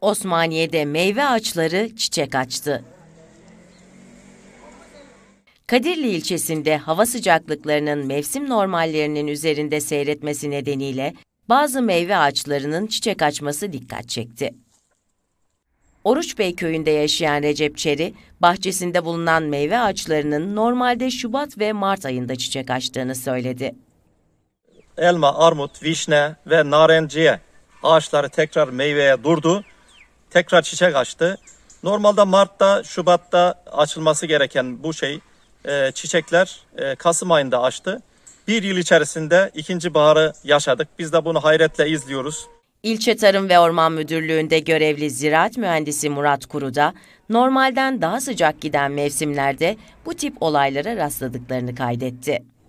Osmaniye'de meyve ağaçları çiçek açtı. Kadirli ilçesinde hava sıcaklıklarının mevsim normallerinin üzerinde seyretmesi nedeniyle bazı meyve ağaçlarının çiçek açması dikkat çekti. Oruçbey köyünde yaşayan Recep Çeri, bahçesinde bulunan meyve ağaçlarının normalde Şubat ve Mart ayında çiçek açtığını söyledi. Elma, armut, vişne ve narenciye ağaçları tekrar meyveye durdu tekrar çiçek açtı. Normalde Mart'ta, Şubat'ta açılması gereken bu şey e, çiçekler e, Kasım ayında açtı. Bir yıl içerisinde ikinci baharı yaşadık. Biz de bunu hayretle izliyoruz. İlçe Tarım ve Orman Müdürlüğü'nde görevli ziraat mühendisi Murat Kuru da normalden daha sıcak giden mevsimlerde bu tip olaylara rastladıklarını kaydetti.